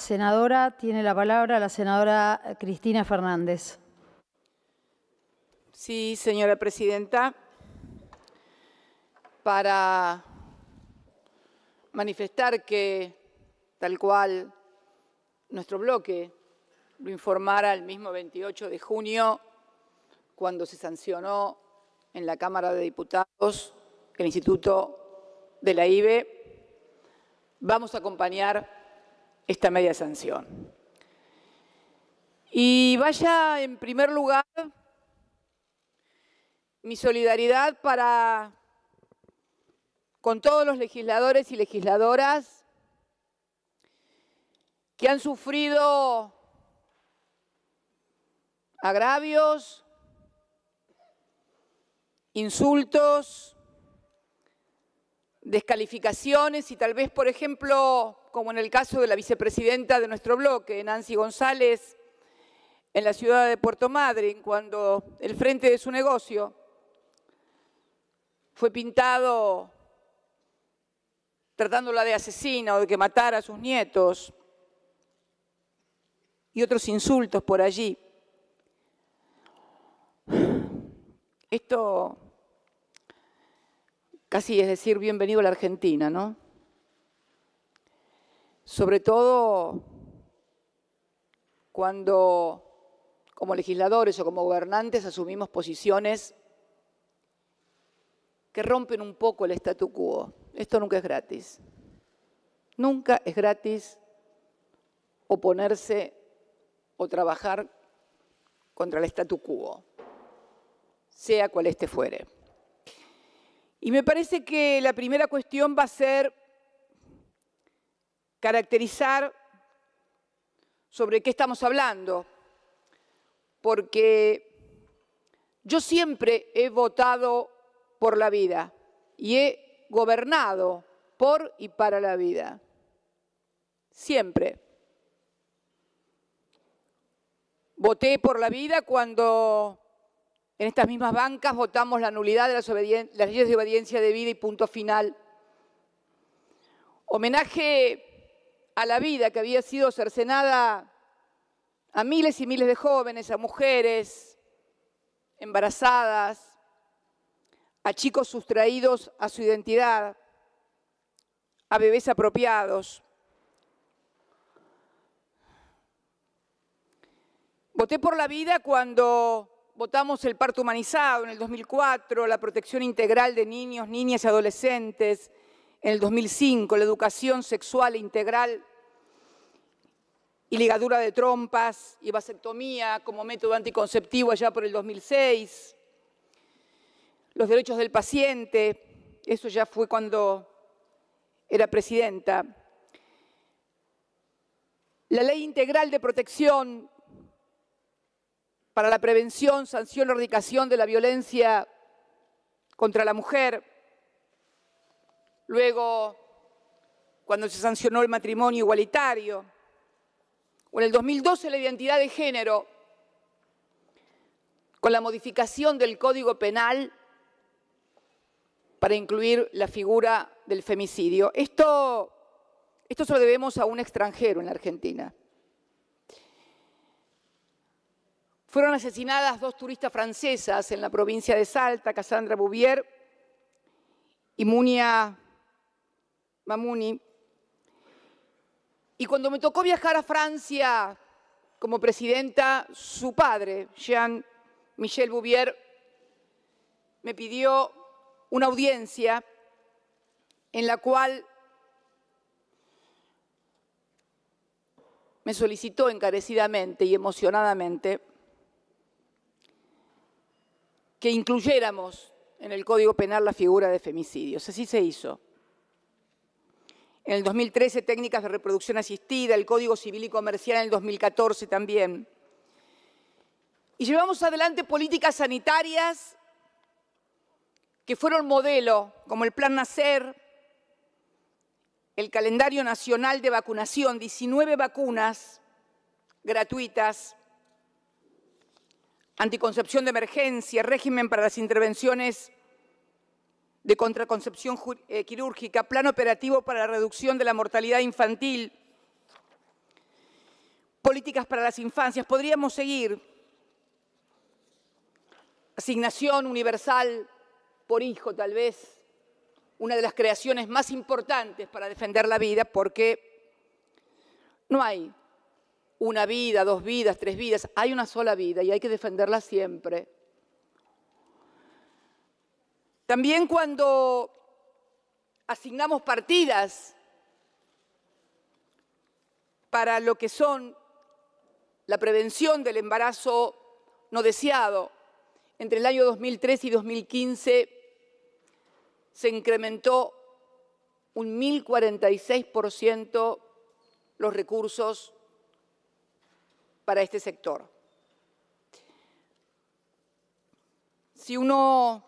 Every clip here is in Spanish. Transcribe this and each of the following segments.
senadora tiene la palabra, la senadora Cristina Fernández. Sí, señora presidenta. Para manifestar que, tal cual nuestro bloque lo informara el mismo 28 de junio, cuando se sancionó en la Cámara de Diputados el Instituto de la IBE, vamos a acompañar esta media sanción. Y vaya en primer lugar mi solidaridad para con todos los legisladores y legisladoras que han sufrido agravios, insultos, descalificaciones y tal vez, por ejemplo, como en el caso de la vicepresidenta de nuestro bloque, Nancy González, en la ciudad de Puerto Madryn, cuando el frente de su negocio fue pintado tratándola de asesina o de que matara a sus nietos y otros insultos por allí. Esto casi es decir, bienvenido a la Argentina, ¿no? Sobre todo cuando como legisladores o como gobernantes asumimos posiciones que rompen un poco el statu quo. Esto nunca es gratis. Nunca es gratis oponerse o trabajar contra el statu quo, sea cual este fuere. Y me parece que la primera cuestión va a ser caracterizar sobre qué estamos hablando, porque yo siempre he votado por la vida y he gobernado por y para la vida. Siempre. Voté por la vida cuando en estas mismas bancas votamos la nulidad de las, leyes de obediencia de vida y punto final. Homenaje a la vida que había sido cercenada a miles y miles de jóvenes, a mujeres embarazadas, a chicos sustraídos a su identidad, a bebés apropiados. Voté por la vida cuando votamos el parto humanizado en el 2004, la protección integral de niños, niñas y adolescentes en el 2005, la educación sexual e integral y ligadura de trompas y vasectomía como método anticonceptivo allá por el 2006, los derechos del paciente, eso ya fue cuando era presidenta, la ley integral de protección para la prevención, sanción y erradicación de la violencia contra la mujer. Luego, cuando se sancionó el matrimonio igualitario. O en el 2012 la identidad de género, con la modificación del Código Penal para incluir la figura del femicidio. Esto, esto se lo debemos a un extranjero en la Argentina. Fueron asesinadas dos turistas francesas en la provincia de Salta, Cassandra Bouvier y Munia Mamuni. Y cuando me tocó viajar a Francia como presidenta, su padre, Jean-Michel Bouvier, me pidió una audiencia en la cual me solicitó encarecidamente y emocionadamente que incluyéramos en el Código Penal la figura de femicidios. Así se hizo. En el 2013, técnicas de reproducción asistida, el Código Civil y Comercial en el 2014 también. Y llevamos adelante políticas sanitarias que fueron modelo, como el Plan Nacer, el calendario nacional de vacunación, 19 vacunas gratuitas anticoncepción de emergencia, régimen para las intervenciones de contraconcepción eh, quirúrgica, plan operativo para la reducción de la mortalidad infantil, políticas para las infancias. Podríamos seguir. Asignación universal por hijo, tal vez, una de las creaciones más importantes para defender la vida, porque no hay una vida, dos vidas, tres vidas. Hay una sola vida y hay que defenderla siempre. También cuando asignamos partidas para lo que son la prevención del embarazo no deseado, entre el año 2003 y 2015 se incrementó un 1046% los recursos para este sector. Si uno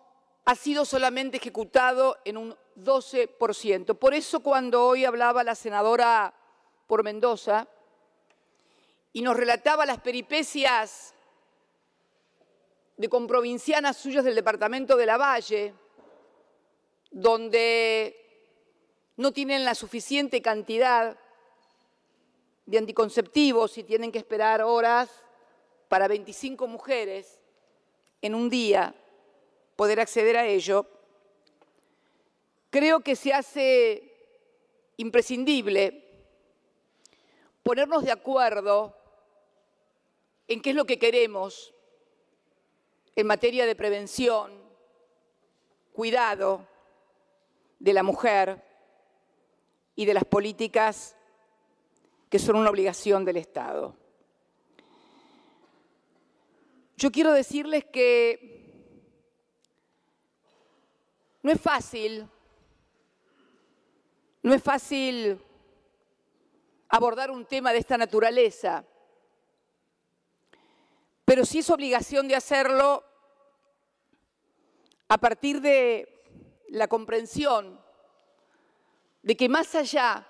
ha sido solamente ejecutado en un 12%. Por eso cuando hoy hablaba la senadora por Mendoza y nos relataba las peripecias de comprovincianas suyas del departamento de la Valle, donde no tienen la suficiente cantidad de anticonceptivos y tienen que esperar horas para 25 mujeres en un día poder acceder a ello, creo que se hace imprescindible ponernos de acuerdo en qué es lo que queremos en materia de prevención, cuidado de la mujer y de las políticas que son una obligación del Estado. Yo quiero decirles que no es fácil, no es fácil abordar un tema de esta naturaleza, pero sí es obligación de hacerlo a partir de la comprensión de que más allá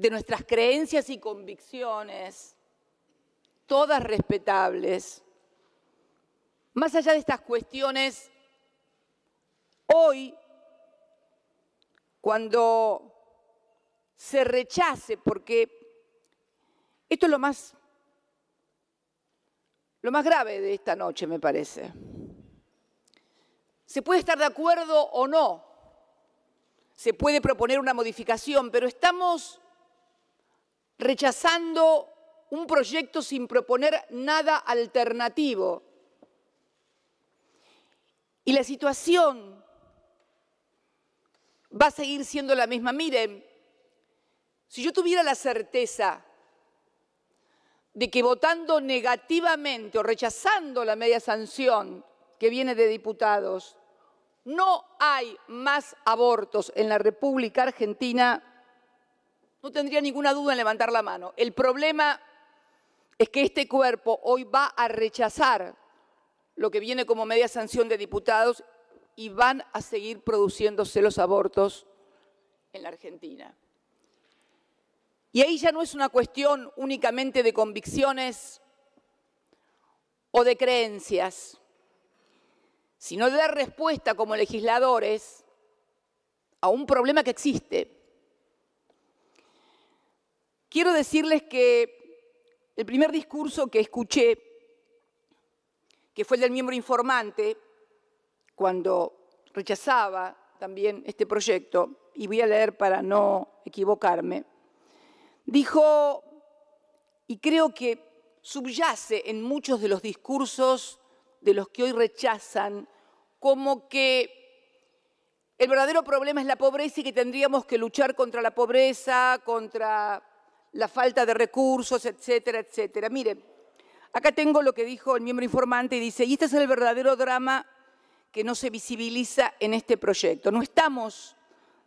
de nuestras creencias y convicciones, todas respetables. Más allá de estas cuestiones, hoy, cuando se rechace, porque esto es lo más, lo más grave de esta noche, me parece. Se puede estar de acuerdo o no, se puede proponer una modificación, pero estamos rechazando un proyecto sin proponer nada alternativo. Y la situación va a seguir siendo la misma. Miren, si yo tuviera la certeza de que votando negativamente o rechazando la media sanción que viene de diputados, no hay más abortos en la República Argentina, no tendría ninguna duda en levantar la mano. El problema es que este cuerpo hoy va a rechazar lo que viene como media sanción de diputados y van a seguir produciéndose los abortos en la Argentina. Y ahí ya no es una cuestión únicamente de convicciones o de creencias, sino de dar respuesta como legisladores a un problema que existe quiero decirles que el primer discurso que escuché, que fue el del miembro informante, cuando rechazaba también este proyecto, y voy a leer para no equivocarme, dijo, y creo que subyace en muchos de los discursos de los que hoy rechazan, como que el verdadero problema es la pobreza y que tendríamos que luchar contra la pobreza, contra la falta de recursos, etcétera, etcétera. Mire, acá tengo lo que dijo el miembro informante y dice, y este es el verdadero drama que no se visibiliza en este proyecto. No estamos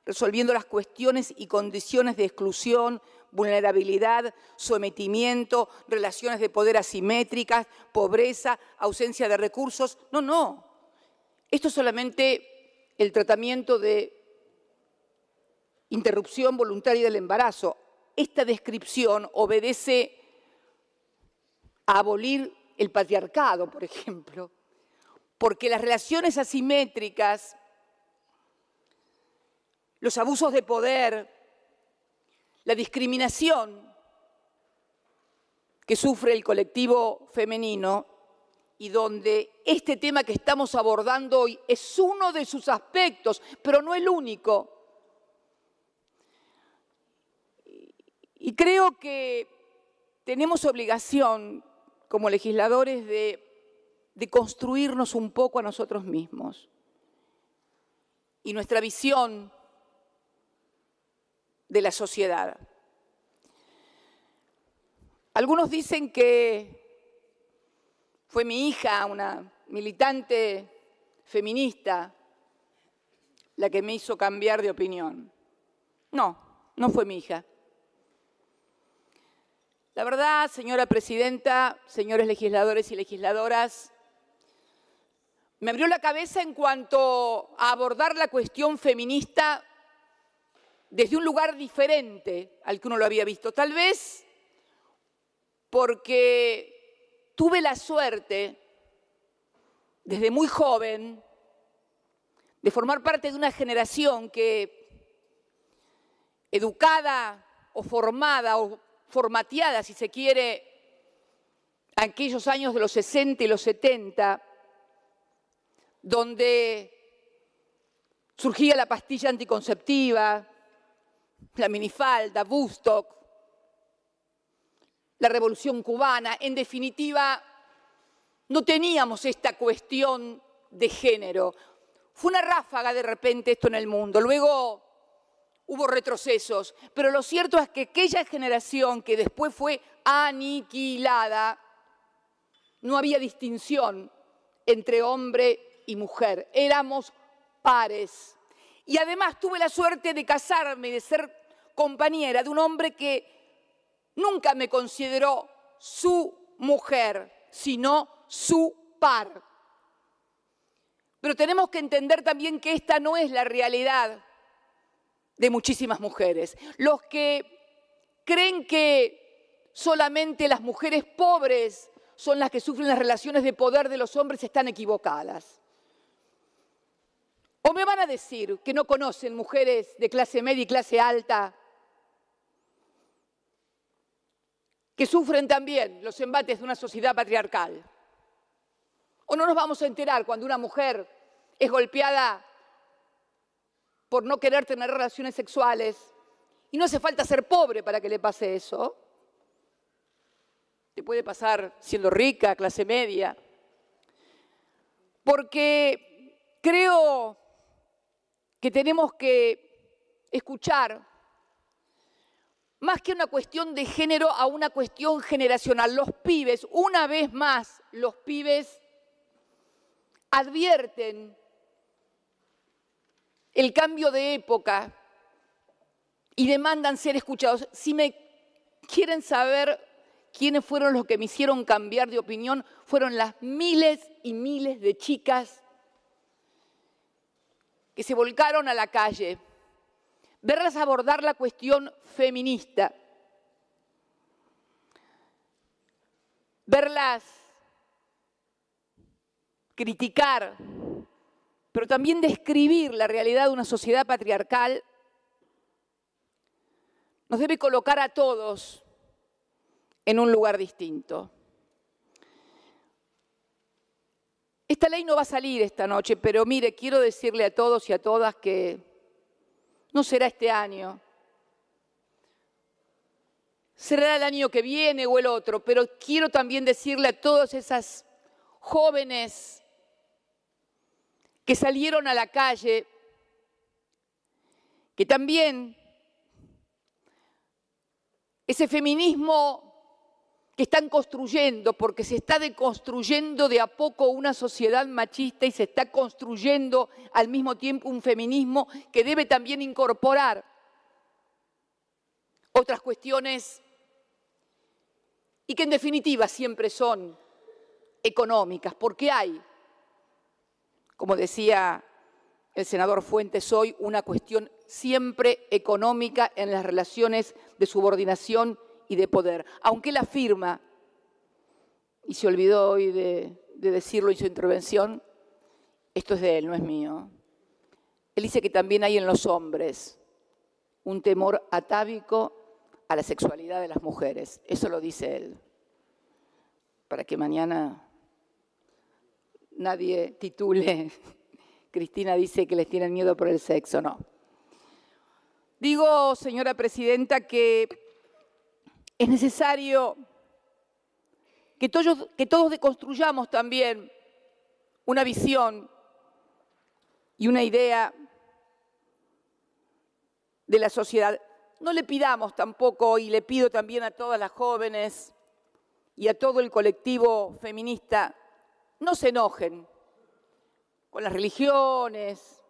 resolviendo las cuestiones y condiciones de exclusión, vulnerabilidad, sometimiento, relaciones de poder asimétricas, pobreza, ausencia de recursos. No, no. Esto es solamente el tratamiento de interrupción voluntaria del embarazo esta descripción obedece a abolir el patriarcado, por ejemplo, porque las relaciones asimétricas, los abusos de poder, la discriminación que sufre el colectivo femenino y donde este tema que estamos abordando hoy es uno de sus aspectos, pero no el único. Y creo que tenemos obligación como legisladores de, construirnos un poco a nosotros mismos. Y nuestra visión de la sociedad. Algunos dicen que fue mi hija, una militante feminista, la que me hizo cambiar de opinión. No, no fue mi hija. La verdad, señora presidenta, señores legisladores y legisladoras, me abrió la cabeza en cuanto a abordar la cuestión feminista desde un lugar diferente al que uno lo había visto. Tal vez porque tuve la suerte, desde muy joven, de formar parte de una generación que, educada o formada o formateada, si se quiere, aquellos años de los 60 y los 70, donde surgía la pastilla anticonceptiva, la minifalda, Bustock, la revolución cubana, en definitiva, no teníamos esta cuestión de género. Fue una ráfaga de repente esto en el mundo. Luego hubo retrocesos, pero lo cierto es que aquella generación que después fue aniquilada, no había distinción entre hombre y mujer, éramos pares. Y además tuve la suerte de casarme, de ser compañera de un hombre que nunca me consideró su mujer, sino su par. Pero tenemos que entender también que esta no es la realidad de muchísimas mujeres, los que creen que solamente las mujeres pobres son las que sufren las relaciones de poder de los hombres están equivocadas. O me van a decir que no conocen mujeres de clase media y clase alta que sufren también los embates de una sociedad patriarcal. O no nos vamos a enterar cuando una mujer es golpeada por no querer tener relaciones sexuales. Y no hace falta ser pobre para que le pase eso. Te puede pasar siendo rica, clase media. Porque creo que tenemos que escuchar más que una cuestión de género a una cuestión generacional. Los pibes, una vez más, los pibes advierten el cambio de época y demandan ser escuchados. Si me quieren saber quiénes fueron los que me hicieron cambiar de opinión, fueron las miles y miles de chicas que se volcaron a la calle, verlas abordar la cuestión feminista, verlas criticar, pero también describir la realidad de una sociedad patriarcal, nos debe colocar a todos en un lugar distinto. Esta ley no va a salir esta noche, pero mire, quiero decirle a todos y a todas que no será este año. Será el año que viene o el otro, pero quiero también decirle a todas esas jóvenes que salieron a la calle, que también ese feminismo que están construyendo, porque se está deconstruyendo de a poco una sociedad machista y se está construyendo al mismo tiempo un feminismo que debe también incorporar otras cuestiones y que en definitiva siempre son económicas, porque hay como decía el senador Fuentes hoy, una cuestión siempre económica en las relaciones de subordinación y de poder. Aunque él afirma, y se olvidó hoy de, decirlo en su intervención, esto es de él, no es mío. Él dice que también hay en los hombres un temor atávico a la sexualidad de las mujeres. Eso lo dice él. Para que mañana nadie titule, Cristina dice que les tienen miedo por el sexo, no. Digo, señora presidenta, que es necesario que todos, que todos deconstruyamos también una visión y una idea de la sociedad. No le pidamos tampoco, y le pido también a todas las jóvenes y a todo el colectivo feminista, no se enojen con las religiones,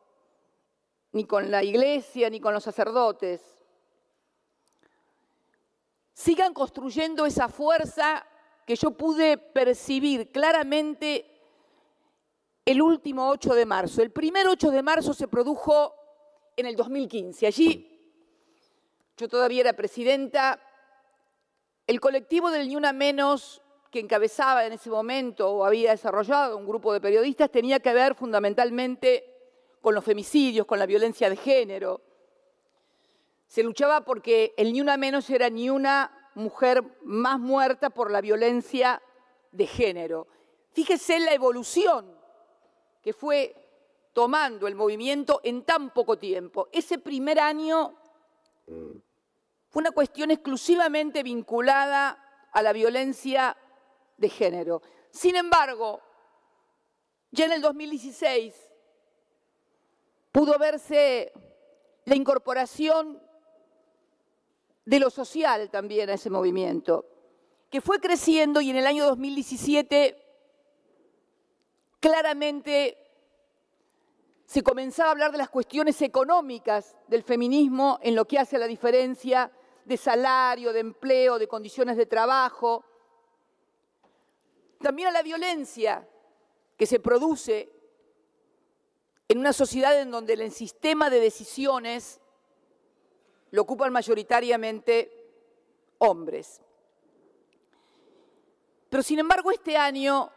ni con la iglesia, ni con los sacerdotes. Sigan construyendo esa fuerza que yo pude percibir claramente el último 8 de marzo. El primer 8 de marzo se produjo en el 2015. Allí yo todavía era presidenta. El colectivo del Niuna Menos que encabezaba en ese momento o había desarrollado un grupo de periodistas tenía que ver fundamentalmente con los femicidios, con la violencia de género. Se luchaba porque el ni una menos era ni una mujer más muerta por la violencia de género. Fíjese la evolución que fue tomando el movimiento en tan poco tiempo. Ese primer año fue una cuestión exclusivamente vinculada a la violencia de género. Sin embargo, ya en el 2016 pudo verse la incorporación de lo social también a ese movimiento, que fue creciendo y en el año 2017 claramente se comenzaba a hablar de las cuestiones económicas del feminismo en lo que hace a la diferencia de salario, de empleo, de condiciones de trabajo, también a la violencia que se produce en una sociedad en donde el sistema de decisiones lo ocupan mayoritariamente hombres. Pero sin embargo este año,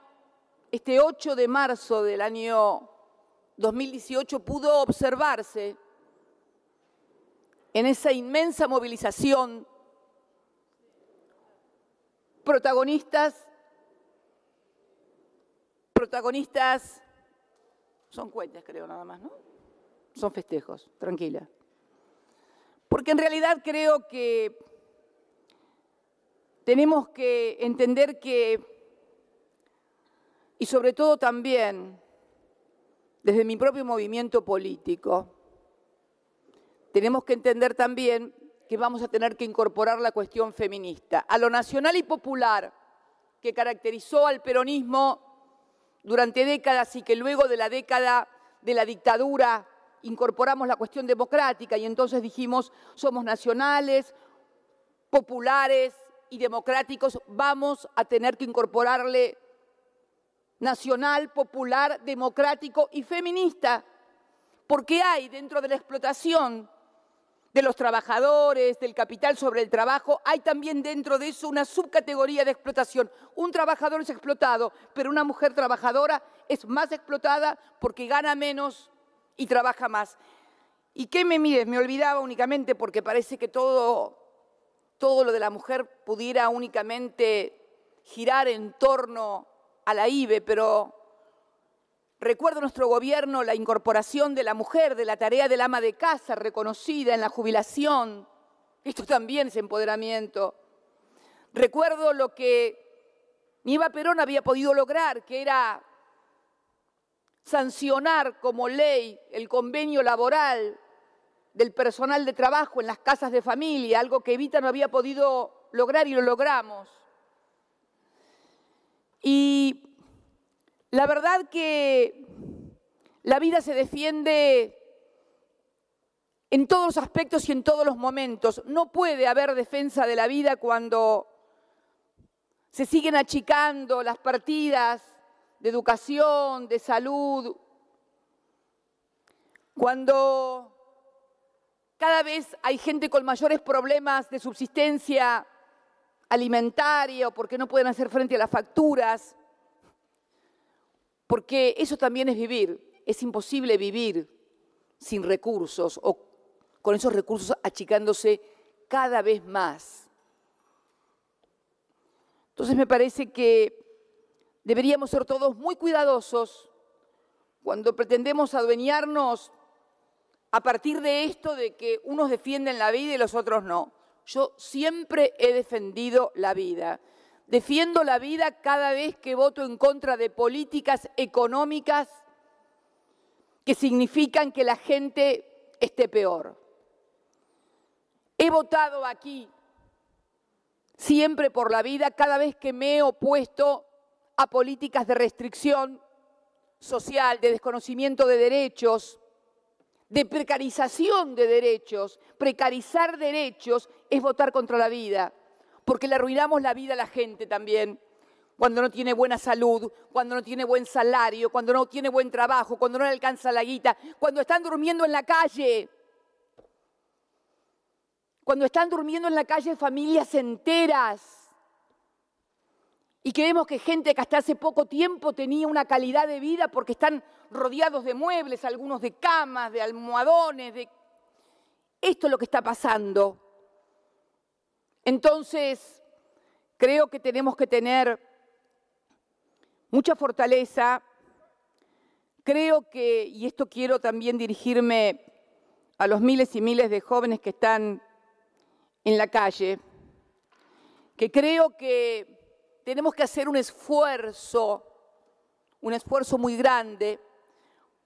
este 8 de marzo del año 2018, pudo observarse en esa inmensa movilización protagonistas Protagonistas son cuentas, creo, nada más, ¿no? Son festejos, tranquila. Porque en realidad creo que tenemos que entender que, y sobre todo también, desde mi propio movimiento político, tenemos que entender también que vamos a tener que incorporar la cuestión feminista a lo nacional y popular que caracterizó al peronismo durante décadas y que luego de la década de la dictadura incorporamos la cuestión democrática y entonces dijimos, somos nacionales, populares y democráticos, vamos a tener que incorporarle nacional, popular, democrático y feminista, porque hay dentro de la explotación de los trabajadores, del capital sobre el trabajo, hay también dentro de eso una subcategoría de explotación. Un trabajador es explotado, pero una mujer trabajadora es más explotada porque gana menos y trabaja más. ¿Y qué me mides, Me olvidaba únicamente porque parece que todo, todo lo de la mujer pudiera únicamente girar en torno a la IBE, pero Recuerdo nuestro gobierno la incorporación de la mujer, de la tarea del ama de casa reconocida en la jubilación. Esto también es empoderamiento. Recuerdo lo que Eva Perón había podido lograr, que era sancionar como ley el convenio laboral del personal de trabajo en las casas de familia, algo que Evita no había podido lograr y lo logramos. Y la verdad que la vida se defiende en todos los aspectos y en todos los momentos. No puede haber defensa de la vida cuando se siguen achicando las partidas de educación, de salud, cuando cada vez hay gente con mayores problemas de subsistencia alimentaria o porque no pueden hacer frente a las facturas, porque eso también es vivir. Es imposible vivir sin recursos o con esos recursos achicándose cada vez más. Entonces me parece que deberíamos ser todos muy cuidadosos cuando pretendemos adueñarnos a partir de esto de que unos defienden la vida y los otros no. Yo siempre he defendido la vida. Defiendo la vida cada vez que voto en contra de políticas económicas que significan que la gente esté peor. He votado aquí siempre por la vida cada vez que me he opuesto a políticas de restricción social, de desconocimiento de derechos, de precarización de derechos. Precarizar derechos es votar contra la vida porque le arruinamos la vida a la gente también. Cuando no tiene buena salud, cuando no tiene buen salario, cuando no tiene buen trabajo, cuando no le alcanza la guita, cuando están durmiendo en la calle. Cuando están durmiendo en la calle familias enteras. Y creemos que gente que hasta hace poco tiempo tenía una calidad de vida porque están rodeados de muebles, algunos de camas, de almohadones, de... Esto es lo que está pasando. Entonces, creo que tenemos que tener mucha fortaleza. Creo que, y esto quiero también dirigirme a los miles y miles de jóvenes que están en la calle, que creo que tenemos que hacer un esfuerzo, un esfuerzo muy grande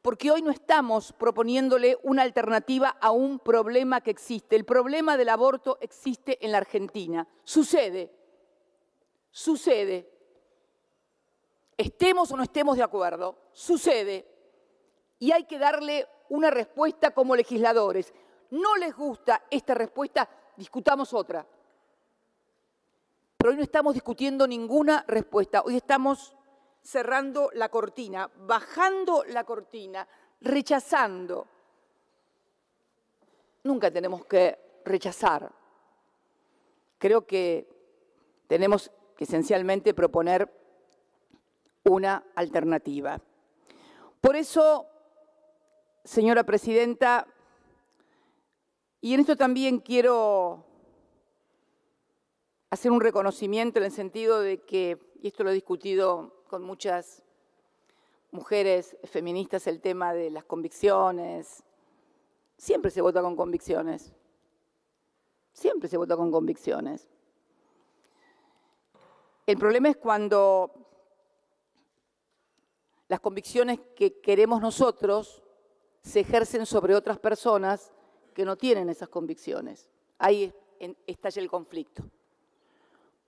porque hoy no estamos proponiéndole una alternativa a un problema que existe. El problema del aborto existe en la Argentina. Sucede, sucede. Estemos o no estemos de acuerdo, sucede. Y hay que darle una respuesta como legisladores. No les gusta esta respuesta, discutamos otra. Pero hoy no estamos discutiendo ninguna respuesta, hoy estamos cerrando la cortina, bajando la cortina, rechazando. Nunca tenemos que rechazar. Creo que tenemos que esencialmente proponer una alternativa. Por eso, señora presidenta, y en esto también quiero hacer un reconocimiento en el sentido de que y esto lo he discutido con muchas mujeres feministas, el tema de las convicciones. Siempre se vota con convicciones. Siempre se vota con convicciones. El problema es cuando las convicciones que queremos nosotros se ejercen sobre otras personas que no tienen esas convicciones. Ahí estalla el conflicto.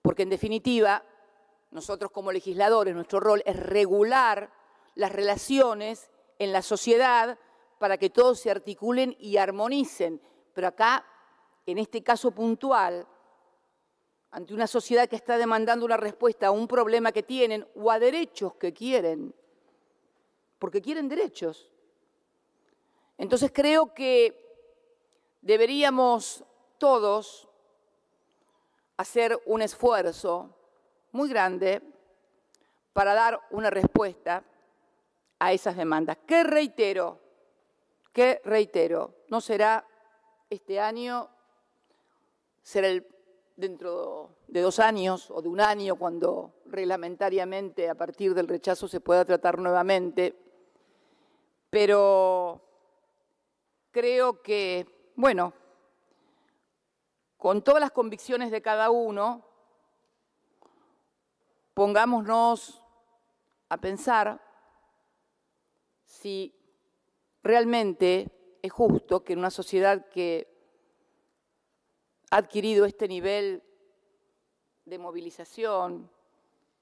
Porque en definitiva, nosotros como legisladores, nuestro rol es regular las relaciones en la sociedad para que todos se articulen y armonicen. Pero acá, en este caso puntual, ante una sociedad que está demandando una respuesta a un problema que tienen o a derechos que quieren, porque quieren derechos. Entonces creo que deberíamos todos hacer un esfuerzo muy grande para dar una respuesta a esas demandas. Que reitero, que reitero, no será este año, será el, dentro de dos años o de un año cuando reglamentariamente a partir del rechazo se pueda tratar nuevamente, pero creo que, bueno, con todas las convicciones de cada uno, pongámonos a pensar si realmente es justo que en una sociedad que ha adquirido este nivel de movilización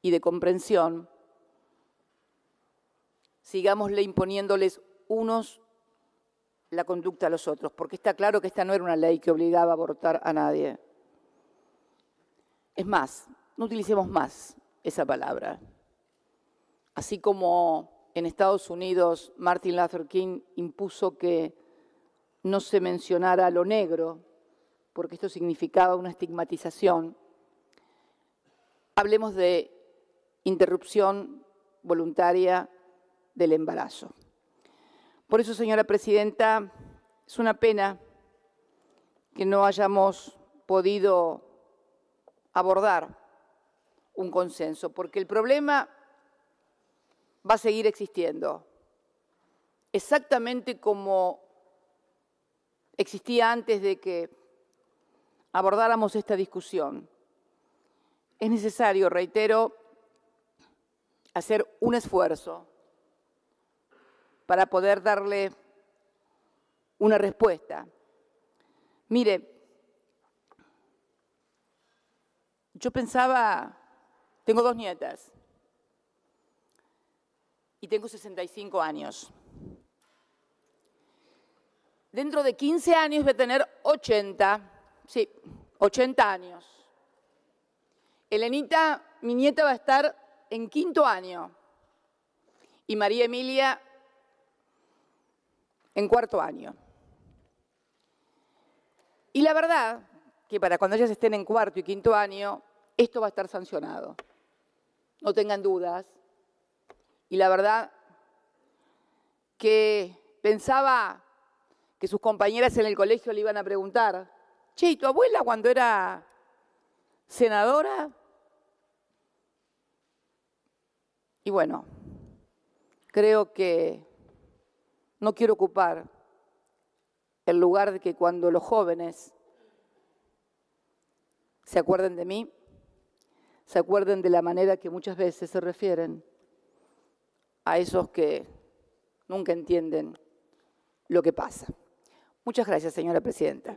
y de comprensión, sigámosle imponiéndoles unos la conducta a los otros, porque está claro que esta no era una ley que obligaba a abortar a nadie. Es más, no utilicemos más esa palabra. Así como en Estados Unidos Martin Luther King impuso que no se mencionara lo negro, porque esto significaba una estigmatización, hablemos de interrupción voluntaria del embarazo. Por eso, señora presidenta, es una pena que no hayamos podido abordar un consenso, porque el problema va a seguir existiendo, exactamente como existía antes de que abordáramos esta discusión. Es necesario, reitero, hacer un esfuerzo para poder darle una respuesta. Mire, yo pensaba tengo dos nietas y tengo 65 años. Dentro de 15 años voy a tener 80, sí, 80 años. Elenita, mi nieta, va a estar en quinto año y María Emilia en cuarto año. Y la verdad que para cuando ellas estén en cuarto y quinto año, esto va a estar sancionado no tengan dudas. Y la verdad que pensaba que sus compañeras en el colegio le iban a preguntar, che, ¿y tu abuela cuando era senadora? Y bueno, creo que no quiero ocupar el lugar de que cuando los jóvenes se acuerden de mí, se acuerden de la manera que muchas veces se refieren a esos que nunca entienden lo que pasa. Muchas gracias, señora presidenta.